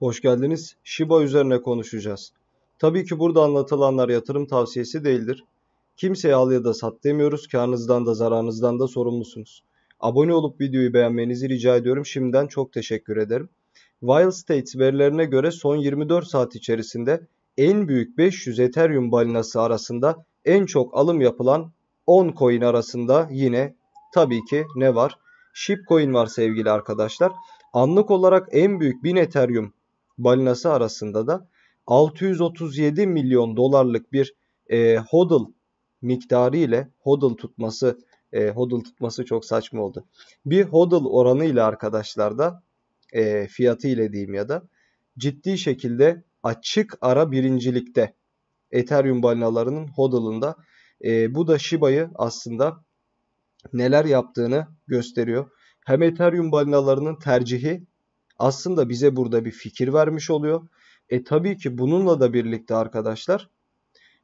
Hoş geldiniz. Shiba üzerine konuşacağız. Tabii ki burada anlatılanlar yatırım tavsiyesi değildir. Kimseye al ya da sat demiyoruz. Karnınızdan da zararınızdan da sorumlusunuz. Abone olup videoyu beğenmenizi rica ediyorum. Şimdiden çok teşekkür ederim. Wild States verilerine göre son 24 saat içerisinde en büyük 500 Ethereum balinası arasında en çok alım yapılan 10 coin arasında yine tabii ki ne var? Shipcoin var sevgili arkadaşlar. Anlık olarak en büyük 1000 Ethereum balinası arasında da 637 milyon dolarlık bir e, hodl miktarı ile hodl tutması e, hodl tutması çok saçma oldu. Bir hodl oranı ile arkadaşlar da e, fiyatı ile diyeyim ya da ciddi şekilde açık ara birincilikte Ethereum balinalarının hodl'ında e, bu da Shiba'yı aslında neler yaptığını gösteriyor. Hem Ethereum balinalarının tercihi aslında bize burada bir fikir vermiş oluyor. E tabii ki bununla da birlikte arkadaşlar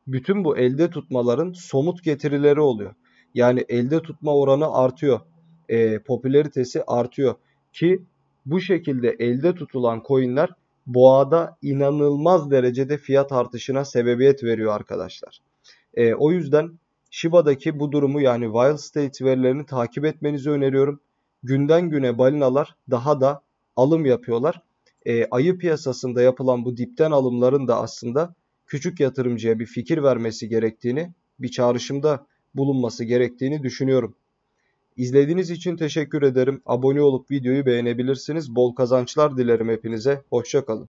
bütün bu elde tutmaların somut getirileri oluyor. Yani elde tutma oranı artıyor. E, popülaritesi artıyor ki bu şekilde elde tutulan coinler boğada inanılmaz derecede fiyat artışına sebebiyet veriyor arkadaşlar. E, o yüzden Shiba'daki bu durumu yani wild state verilerini takip etmenizi öneriyorum. Günden güne balinalar daha da alım yapıyorlar. E, ayı piyasasında yapılan bu dipten alımların da aslında küçük yatırımcıya bir fikir vermesi gerektiğini, bir çağrışımda bulunması gerektiğini düşünüyorum. İzlediğiniz için teşekkür ederim. Abone olup videoyu beğenebilirsiniz. Bol kazançlar dilerim hepinize. Hoşçakalın.